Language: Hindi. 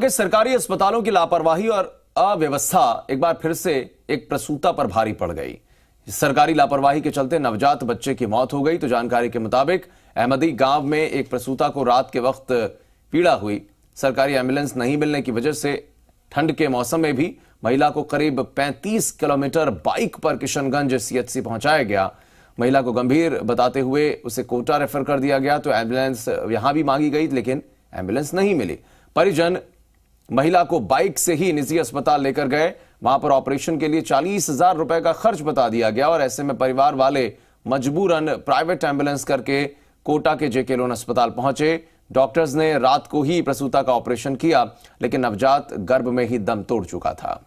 के सरकारी अस्पतालों की लापरवाही और अव्यवस्था एक बार फिर से एक प्रसूता पर भारी पड़ गई सरकारी लापरवाही के चलते नवजात बच्चे की मौत हो गई तो जानकारी के मुताबिक अहमदी गांव में एक प्रसूता को रात के वक्त पीड़ा हुई सरकारी एम्बुलेंस नहीं मिलने की वजह से ठंड के मौसम में भी महिला को करीब 35 किलोमीटर बाइक पर किशनगंज सीएचसी पहुंचाया गया महिला को गंभीर बताते हुए उसे कोटा रेफर कर दिया गया तो एम्बुलेंस यहां भी मांगी गई लेकिन एम्बुलेंस नहीं मिली परिजन महिला को बाइक से ही निजी अस्पताल लेकर गए वहां पर ऑपरेशन के लिए चालीस हजार रुपए का खर्च बता दिया गया और ऐसे में परिवार वाले मजबूरन प्राइवेट एम्बुलेंस करके कोटा के जेके लोन अस्पताल पहुंचे डॉक्टर्स ने रात को ही प्रसूता का ऑपरेशन किया लेकिन नवजात गर्भ में ही दम तोड़ चुका था